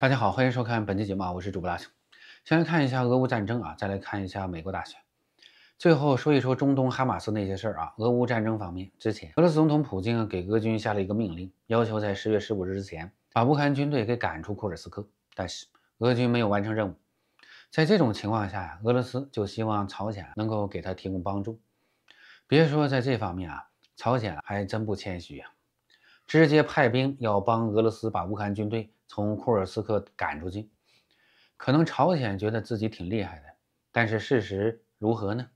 大家好，欢迎收看本期节目，啊，我是主播拉熊。先来看一下俄乌战争啊，再来看一下美国大选，最后说一说中东哈马斯那些事儿啊。俄乌战争方面，之前俄罗斯总统普京啊给俄军下了一个命令，要求在十月十五日之前把乌克兰军队给赶出库尔斯克，但是俄军没有完成任务。在这种情况下呀，俄罗斯就希望朝鲜能够给他提供帮助。别说在这方面啊，朝鲜还真不谦虚啊，直接派兵要帮俄罗斯把乌克兰军队。从库尔斯克赶出去，可能朝鲜觉得自己挺厉害的，但是事实如何呢？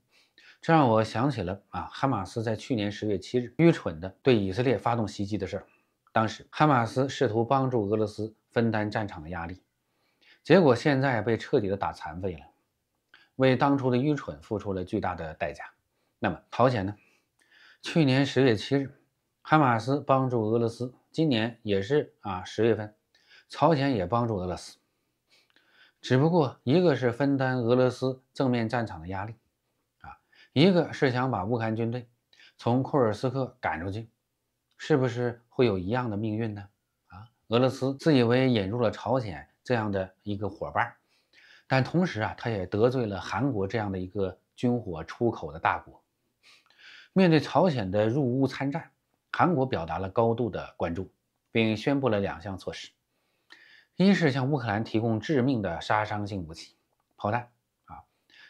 这让我想起了啊，哈马斯在去年十月七日愚蠢的对以色列发动袭击的事儿。当时哈马斯试图帮助俄罗斯分担战场的压力，结果现在被彻底的打残废了，为当初的愚蠢付出了巨大的代价。那么朝鲜呢？去年十月七日，哈马斯帮助俄罗斯，今年也是啊，十月份。朝鲜也帮助俄罗斯，只不过一个是分担俄罗斯正面战场的压力，啊，一个是想把乌克兰军队从库尔斯克赶出去，是不是会有一样的命运呢？啊，俄罗斯自以为引入了朝鲜这样的一个伙伴，但同时啊，他也得罪了韩国这样的一个军火出口的大国。面对朝鲜的入乌参战，韩国表达了高度的关注，并宣布了两项措施。一是向乌克兰提供致命的杀伤性武器、炮弹啊，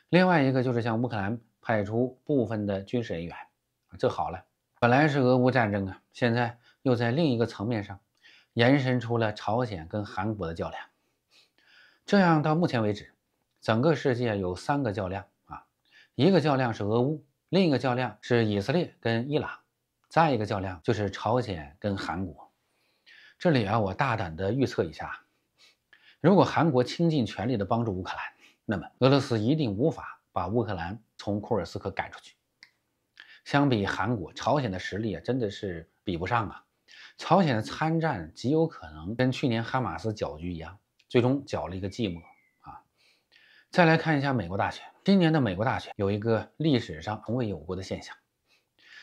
另外一个就是向乌克兰派出部分的军事人员啊。这好了，本来是俄乌战争啊，现在又在另一个层面上延伸出了朝鲜跟韩国的较量。这样到目前为止，整个世界有三个较量啊，一个较量是俄乌，另一个较量是以色列跟伊朗，再一个较量就是朝鲜跟韩国。这里啊，我大胆的预测一下。如果韩国倾尽全力的帮助乌克兰，那么俄罗斯一定无法把乌克兰从库尔斯克赶出去。相比韩国，朝鲜的实力啊真的是比不上啊。朝鲜的参战极有可能跟去年哈马斯搅局一样，最终搅了一个寂寞啊。再来看一下美国大选，今年的美国大选有一个历史上从未有过的现象，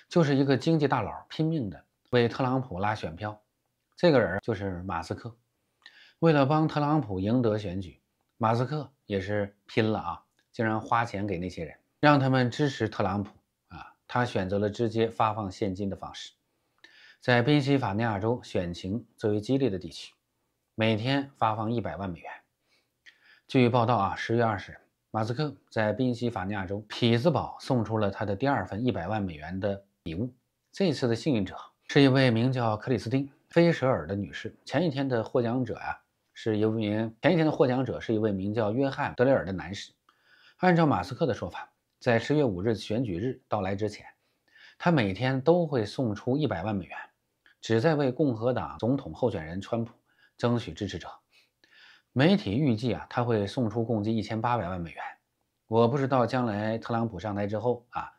就是一个经济大佬拼命的为特朗普拉选票，这个人就是马斯克。为了帮特朗普赢得选举，马斯克也是拼了啊！竟然花钱给那些人，让他们支持特朗普啊！他选择了直接发放现金的方式，在宾夕法尼亚州选情最为激烈的地区，每天发放一百万美元。据报道啊，十月二十日，马斯克在宾夕法尼亚州匹兹堡送出了他的第二份一百万美元的礼物。这次的幸运者是一位名叫克里斯汀·菲舍尔的女士。前一天的获奖者呀。是一名前一天的获奖者，是一位名叫约翰·德雷尔的男士。按照马斯克的说法，在十月五日选举日到来之前，他每天都会送出一百万美元，旨在为共和党总统候选人川普争取支持者。媒体预计啊，他会送出共计一千八百万美元。我不知道将来特朗普上台之后啊，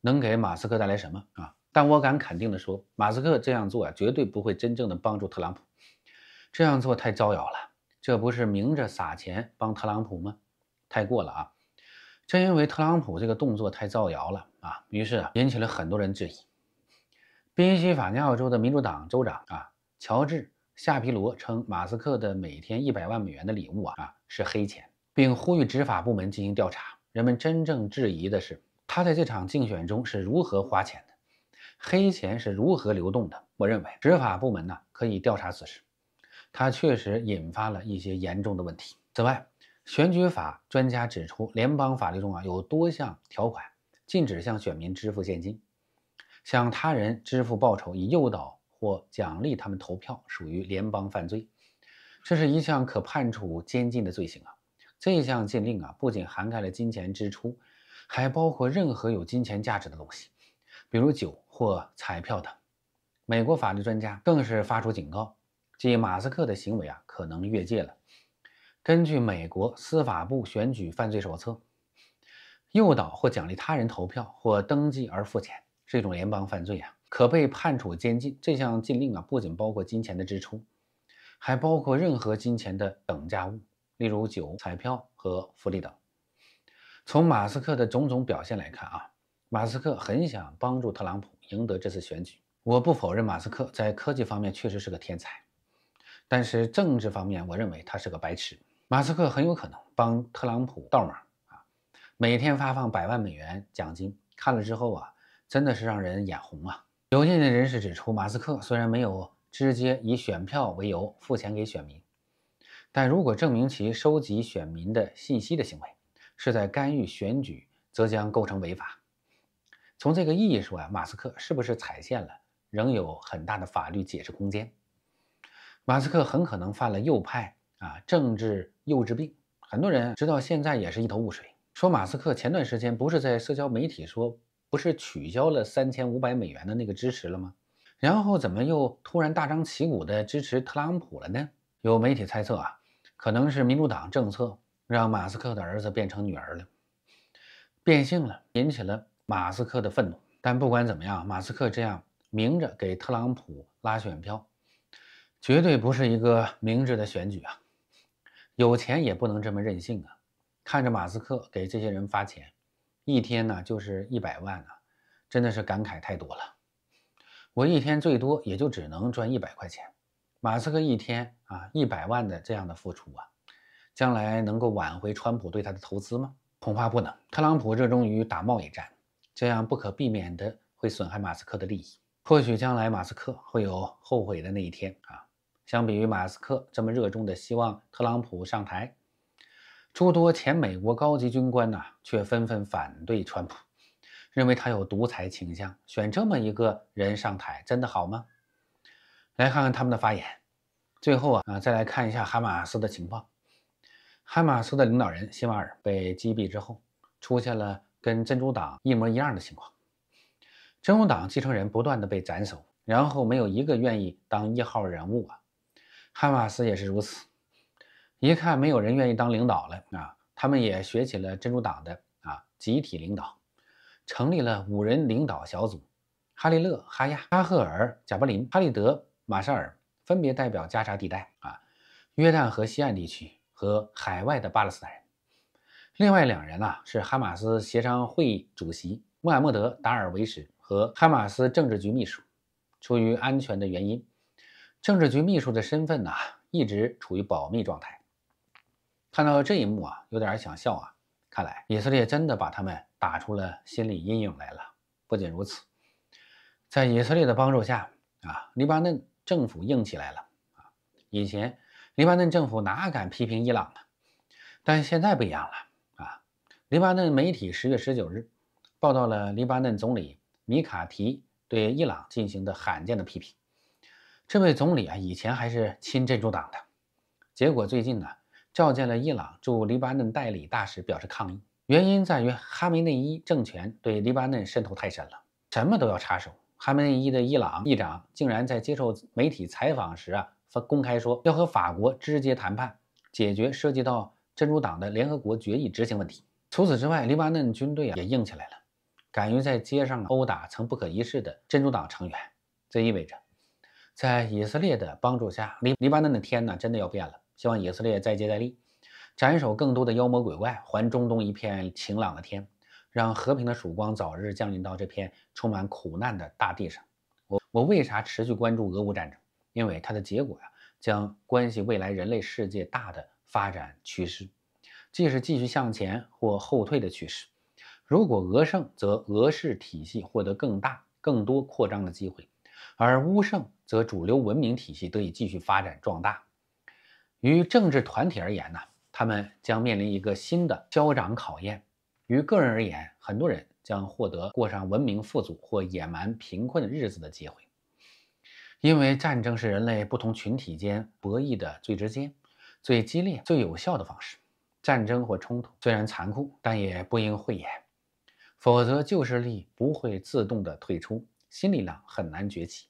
能给马斯克带来什么啊，但我敢肯定的说，马斯克这样做啊，绝对不会真正的帮助特朗普。这样做太造谣了，这不是明着撒钱帮特朗普吗？太过了啊！正因为特朗普这个动作太造谣了啊，于是啊引起了很多人质疑。宾夕法尼亚州的民主党州长啊乔治夏皮罗称马斯克的每天一百万美元的礼物啊啊是黑钱，并呼吁执法部门进行调查。人们真正质疑的是他在这场竞选中是如何花钱的，黑钱是如何流动的。我认为执法部门呢可以调查此事。它确实引发了一些严重的问题。此外，选举法专家指出，联邦法律中啊有多项条款禁止向选民支付现金、向他人支付报酬以诱导或奖励他们投票，属于联邦犯罪，这是一项可判处监禁的罪行啊。这项禁令啊不仅涵盖了金钱支出，还包括任何有金钱价值的东西，比如酒或彩票等。美国法律专家更是发出警告。即马斯克的行为啊，可能越界了。根据美国司法部选举犯罪手册，诱导或奖励他人投票或登记而付钱是一种联邦犯罪啊，可被判处监禁。这项禁令啊，不仅包括金钱的支出，还包括任何金钱的等价物，例如酒、彩票和福利等。从马斯克的种种表现来看啊，马斯克很想帮助特朗普赢得这次选举。我不否认马斯克在科技方面确实是个天才。但是政治方面，我认为他是个白痴。马斯克很有可能帮特朗普倒忙啊！每天发放百万美元奖金，看了之后啊，真的是让人眼红啊！有业内人士指出，马斯克虽然没有直接以选票为由付钱给选民，但如果证明其收集选民的信息的行为是在干预选举，则将构成违法。从这个意义说啊，马斯克是不是踩线了，仍有很大的法律解释空间。马斯克很可能犯了右派啊，政治幼稚病。很多人直到现在也是一头雾水。说马斯克前段时间不是在社交媒体说，不是取消了三千五百美元的那个支持了吗？然后怎么又突然大张旗鼓的支持特朗普了呢？有媒体猜测啊，可能是民主党政策让马斯克的儿子变成女儿了，变性了，引起了马斯克的愤怒。但不管怎么样，马斯克这样明着给特朗普拉选票。绝对不是一个明智的选举啊！有钱也不能这么任性啊！看着马斯克给这些人发钱，一天呢就是一百万啊，真的是感慨太多了。我一天最多也就只能赚一百块钱，马斯克一天啊一百万的这样的付出啊，将来能够挽回川普对他的投资吗？恐怕不能。特朗普热衷于打贸易战，这样不可避免的会损害马斯克的利益。或许将来马斯克会有后悔的那一天啊！相比于马斯克这么热衷的希望特朗普上台，诸多前美国高级军官呢却纷纷反对川普，认为他有独裁倾向，选这么一个人上台真的好吗？来看看他们的发言。最后啊啊，再来看一下哈马斯的情况。哈马斯的领导人希瓦尔被击毙之后，出现了跟珍珠党一模一样的情况，珍珠党继承人不断的被斩首，然后没有一个愿意当一号人物啊。哈马斯也是如此，一看没有人愿意当领导了啊，他们也学起了珍珠党的啊集体领导，成立了五人领导小组，哈利勒、哈亚、阿赫尔、贾巴林、哈利德、马沙尔分别代表加沙地带啊、约旦河西岸地区和海外的巴勒斯坦人，另外两人呢是哈马斯协商会议主席穆罕默德·达尔维什和哈马斯政治局秘书，出于安全的原因。政治局秘书的身份呢，一直处于保密状态。看到这一幕啊，有点想笑啊。看来以色列真的把他们打出了心理阴影来了。不仅如此，在以色列的帮助下啊，黎巴嫩政府硬起来了啊。以前黎巴嫩政府哪敢批评伊朗呢？但现在不一样了啊。黎巴嫩媒体十月十九日报道了黎巴嫩总理米卡提对伊朗进行的罕见的批评。这位总理啊，以前还是亲珍珠党的，结果最近呢，召见了伊朗驻黎巴嫩代理大使，表示抗议。原因在于哈梅内伊政权对黎巴嫩渗透太深了，什么都要插手。哈梅内伊的伊朗议长竟然在接受媒体采访时啊，发公开说要和法国直接谈判，解决涉及到珍珠党的联合国决议执行问题。除此之外，黎巴嫩军队啊也硬起来了，敢于在街上殴打曾不可一世的珍珠党成员。这意味着。在以色列的帮助下，黎黎巴嫩的天呢，真的要变了。希望以色列再接再厉，斩首更多的妖魔鬼怪，还中东一片晴朗的天，让和平的曙光早日降临到这片充满苦难的大地上。我我为啥持续关注俄乌战争？因为它的结果呀，将关系未来人类世界大的发展趋势，既是继续向前或后退的趋势。如果俄胜，则俄式体系获得更大、更多扩张的机会；而乌胜，则主流文明体系得以继续发展壮大。于政治团体而言呢，他们将面临一个新的交长考验。于个人而言，很多人将获得过上文明富足或野蛮贫困日子的机会。因为战争是人类不同群体间博弈的最直接、最激烈、最有效的方式。战争或冲突虽然残酷，但也不应讳言，否则旧势力不会自动的退出，新力量很难崛起。